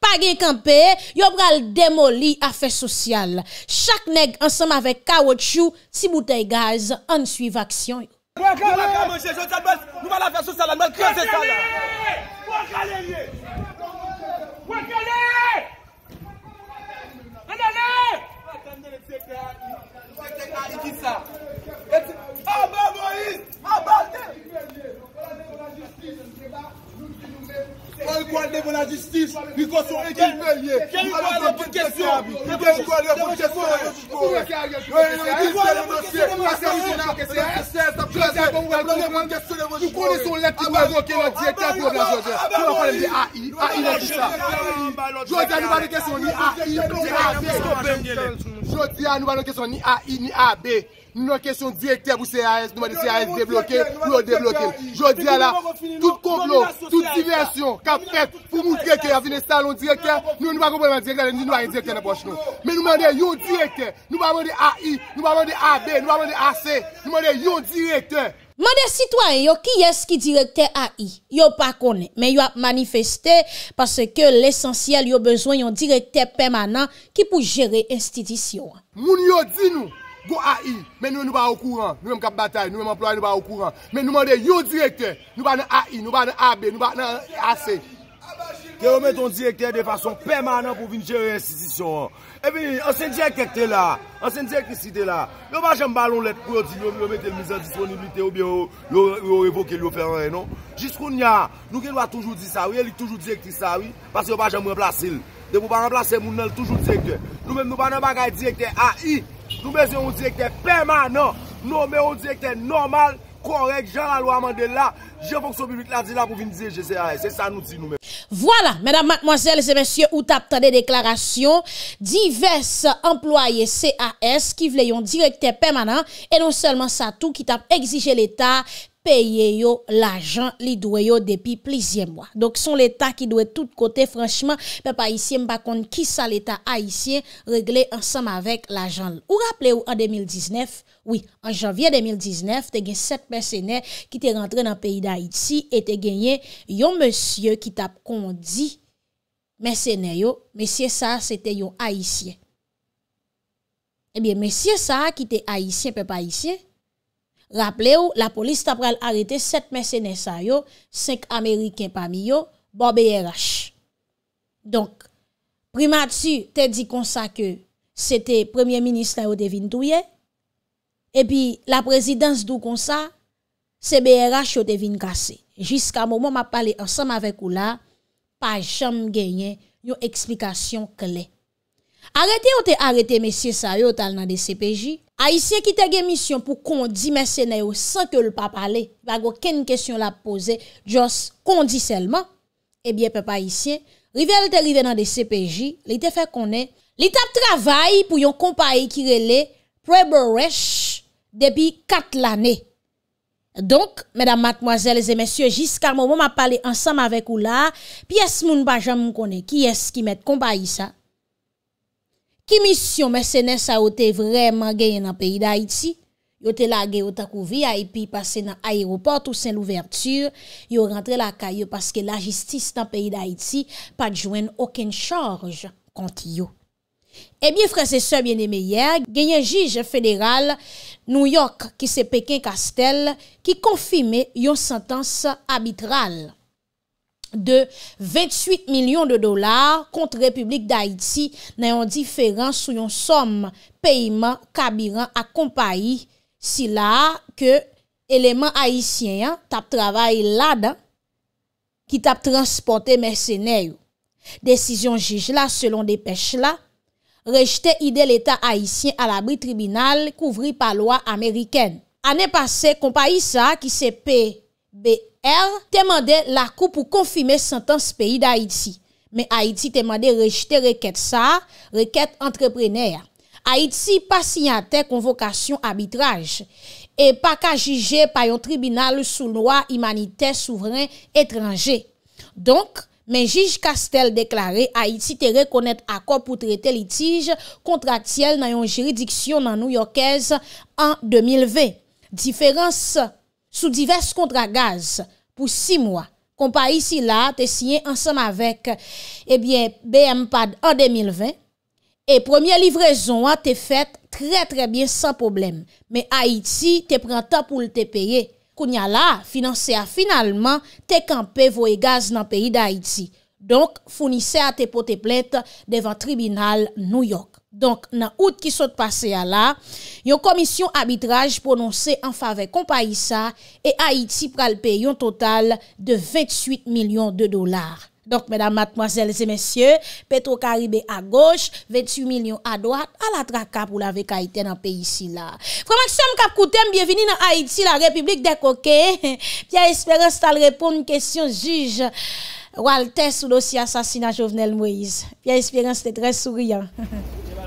Pa gen kampe, yo pral demoli afèr sosyal. Chak neg ansam avek kawot chou, si boutei gaz, ansuiv aksyon. Aban Moïse, aban ah, Moïse! Mwen kon la jistij, mwen kon son ekil meye, mwen kon son ekil kese a bi, mwen kon son ekil kese a e. Nou nan kesyon direkte pou CIS, nou man de CIS debloke, nou man de CIS debloke. Jou di ala, tout konblo, tout diversyon, ka fèt pou moun direkte avine stalo direkte, nou nan moun direkte, nou man direkte nan bòch nou. Men nou man de yon direkte, nou man moun de AI, nou man moun de AB, nou man moun de AC, nou man moun de yon direkte. Man de sitwanyo, ki yè skye direkte AI? Yo pa kone, men yo ap manifeste, pase ke l'esensyel yo bezwen yon direkte permanent ki pou jere institisyon. Moun yo di nou. Gou A.I. men noue nou ba ou kouran. Noue m kap batay, noue m employe nou ba ou kouran. Men nou m an de yo dijekte, nou ba nan A.I., nou ba nan A.B., nou ba nan A.C. E yo men ton dijekte de fason permanent pou vin jere insistisyon. E pi, an sen dijekte ekte la, an sen dijekte si te la. Yo pa jem balon let pou yo di, yo men tel mizan disponibilite ou bi yo evoke li yo fer an re, non? Jis kou nyan, nou ke nou a toujou di sa, yo li toujou dijekte sa, oui? Pas yo pa jem mwen plasil, de pou pa remplase mounel toujou dijekte. Nou men nou ba nan bagay dijekte A.I Nous besoin d'un directeur permanent, nommé un directeur normal, correct, Jean la loi Mandela, Jean fonction publique là, dit là pour venir dire GCAS. C'est ça nous dit nous-mêmes. Voilà, mesdames, mademoiselles et messieurs, vous tap des déclarations divers employés CAS qui veulent un directeur permanent et non seulement ça tout qui tap exigé l'État peye yo l'ajan li dwe yo depi plizye mwa. Donk son l'Etat ki dwe tout kote, franchman, pe pa isye mba kon kisa l'Etat Haitien, regle ansam avek l'ajan. Ou rappele yo an 2019, oui, an janvye 2019, te gen 7 mersene ki te rentre nan peyi da Haiti, et te gen yen yon monsye ki tap kon di mersene yo, monsye sa, se te yon Haitien. Ebyen eh monsye sa ki te Haitien, pe pa Haitien, Rappele ou, la polis ta pral arete 7 mesenè sa yo, 5 Ameriken pa mi yo, bo B.R.H. Donk, primat si te di konsa ke se te Premier Ministè yo devin touye, e pi la prezidens dou konsa, se B.R.H. yo devin kase. Jiska moumon ma pale ansam avek ou la, pa jom genye yon eksplikasyon kle. Arete ou te arete mesye sa yo tal nan de CPJ? A isye ki tege misyon pou kondi mese na yo san ke l pa pale, bago ken kesyon la pose, jos kondi selman, ebyen eh pe pa isye, rivele te rive nan de CPJ, li te fe konen, li tap travay pou yon kompaye ki rele preborech depi kat l ane. Donk, medan matmoazel e zemesye, jis kar mou mou ma pale ansam avek ou la, pi es moun bajan mou konen, ki es ki met kompaye sa, Ki misyon mè sè nè sa ou tè vreman genyen nan peyi d'Haïti? Yo tè la genyo takouvi a epi pase nan aéroport ou sen l'ouverture, yo rentre la kayo paske la jistis nan peyi d'Haïti pa djwen okèn chanj konti yo. Ebyen eh fransè sè bienemeyè, genyen jij federal New York ki se peken kastel ki konfime yon santans abitral. De 28 milyon de dolar kontre Republik Daiti nan yon diferans sou yon som peyman kabiran akompayi si la ke eleman Haitien tap travay lada ki tap transporte merseney. Desisyon jijla selon depèche la rejte ide l'Etat Haitien al abri tribinal kouvri pa loa Ameriken. Ane pase kompayi sa ki se pe BNP Er temande lakou pou konfime sentans peyi d'Haïti. Men Haïti temande rejite reket sa, reket entrepreneur. Haïti pa sinyate konvokasyon abitraj. E pa ka jije pa yon tribunal sou lwa imanite souveren etranje. Donk, men jije Kastel deklare Haïti te rekonet akou pou trete litij kontra tjel nan yon jiridiksyon nan New Yorkese an 2020. Diférense sou divers kontra gaz pou 6 mwa. Kompa isi la, te sinye ansam avek, e bie, BM pad an 2020, e premier livrezon a te fet tre tre bie san problem. Me Haiti te pren ta pou te peye. Kounya la, finanse a finalman, te kampe voye gaz nan peyi da Haiti. Donk, founise a te pote plet devan tribunal New York. Donk nan out ki sot pase a la, yon komisyon abitraj prononse an fave kompa yisa e Haiti pralpe yon total de 28 milyon de dolar. Donk, mèdam, matmoazèl, zè mèsyè, Petro Karibè a goch, 28 milyon a doat, ala traka pou la vek Haiti nan pe yisi la. Fromanksyam kapkoutem, bienveni nan Haiti, la Republik de Koke. Pia Esperance tal repon yon kèsyon, juj, waltè sou dosi asasina Jovenel Moïse. Pia Esperance te trè sou riyan.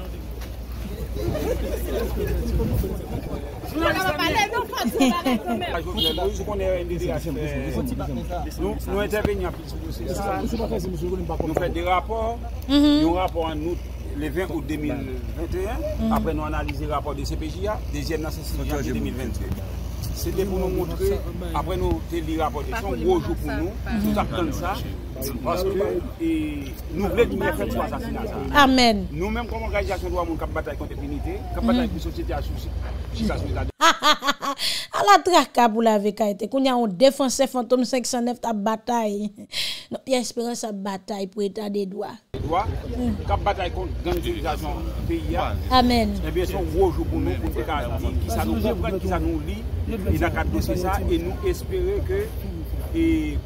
Nous intervenons Nous rapports Nous rapports. Nou fè de nous le 20 août 2021. Après, nous analysons le rapport de CPJA, deuxième en 2023 C'était pour nous montrer, après nous avons le rapport C'est un gros jour pour nous, nous attendons ça, parce que nous voulons nous faire faire Amen. Nous-mêmes, comme organisation, nous avons une bataille contre l'impunité, une bataille pour la société à souci. Ha ha ha ha A la trakab ou la vekayete Koun ya ou defanse fantom 509 ta batay Nopi espere sa batay Pou etade dwa Dwa, hmm. kap batay kon Ganjilizasyon Amen Kisa nou li E nou espere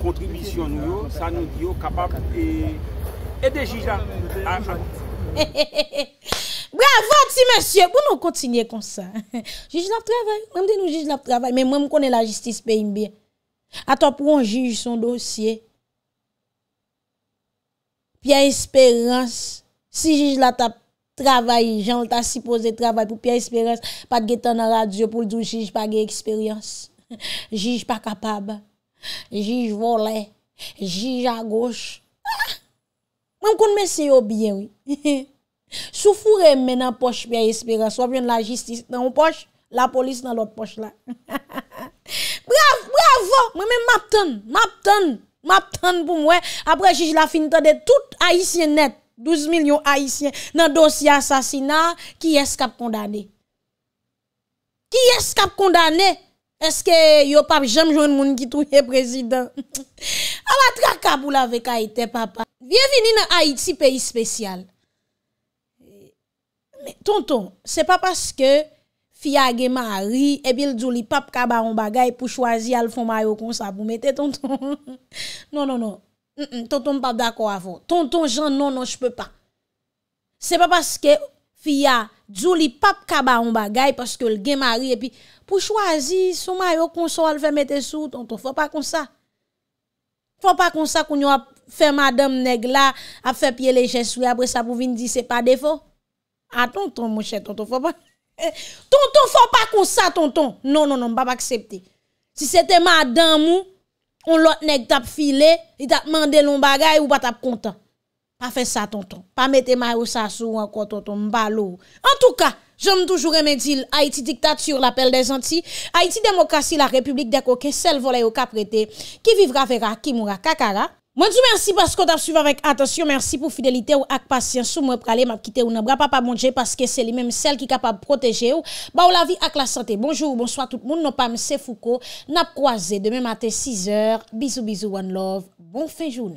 Kontribisyon nou Sa nou diyo kapap E deji jan A Bravo ti monsye Bo nou kontinye konsa Jij la pou travay Mwen mwen konen la jistis pe imbe Ato pou an jij son dosye Pia esperans Si jij la ta travay Jan ta sipose travay pou pia esperans Pat ge tan nan radio pou jij pa ge eksperans Jij pa kapaba Jij vole Jij a goche Ata Mwen kon mwen seyo byen, wè. Soufoure men an poch pya espira, so ap jen la jistis nan ou poch, la polis nan lout poch la. Bravo, bravo! Mwen mwen mapten, mapten, mapten pou mwen, apre jij la finita de tout haisyen net, 12 milyon haisyen, nan dosi asasina, ki eskap kondane. Ki eskap kondane! Eske yo pap jem joun moun ki touye prezident. Awa tra kabou la vek eh, a ite papa. Bienveni nan Haiti, peyi spesyal. Tonton, se pa paske fia agen ma a ri, e bil djou li pap kabar an bagay pou chwazi al fomay o konsa pou mette, tonton. Non, non, non. Tonton pa dako avon. Tonton, jen, non, non, jpe pa. Se pa paske... Fiya, djou li pap kaba yon bagay, paske yon gen mari, epi pou chwazi, souma yo konsol fè metesou, tonton, fò pa konsa. Fò pa konsa koun yo fè madame neg la, ap fè pye le jeswe, apre sa pou vin di se pa defo. A tonton, mou chè, tonton, fò pa... Eh, tonton, fò pa konsa, tonton! Non, non, non, bap aksepti. Si se te madame ou, ou lot neg tap file, li tap mande yon bagay, ou bat ap kontan. Pa fè sa tonton, pa mette ma ou sa sou anko tonton mbalou. An tou ka, jom toujou remedi l'Haiti diktat sur l'apel de zanti. Haiti demokrasi la republik deko ke sel vole yo ka prete. Ki vivra vera, ki moura kakara. Mwen di mersi pasko tap suyve avèk. Atensyon mersi pou fidelite ou ak pasyen sou mwen prale. Map kite ou nan bra pa pa mounje paske se li menm sel ki kapab proteje ou. Ba ou la vi ak la sante. Bonjou, bonsoit tout moun. Non pa mse fouko. Nap kwaze. Deme matè 6 or. Bizou, bizou, one love. Bon fè joun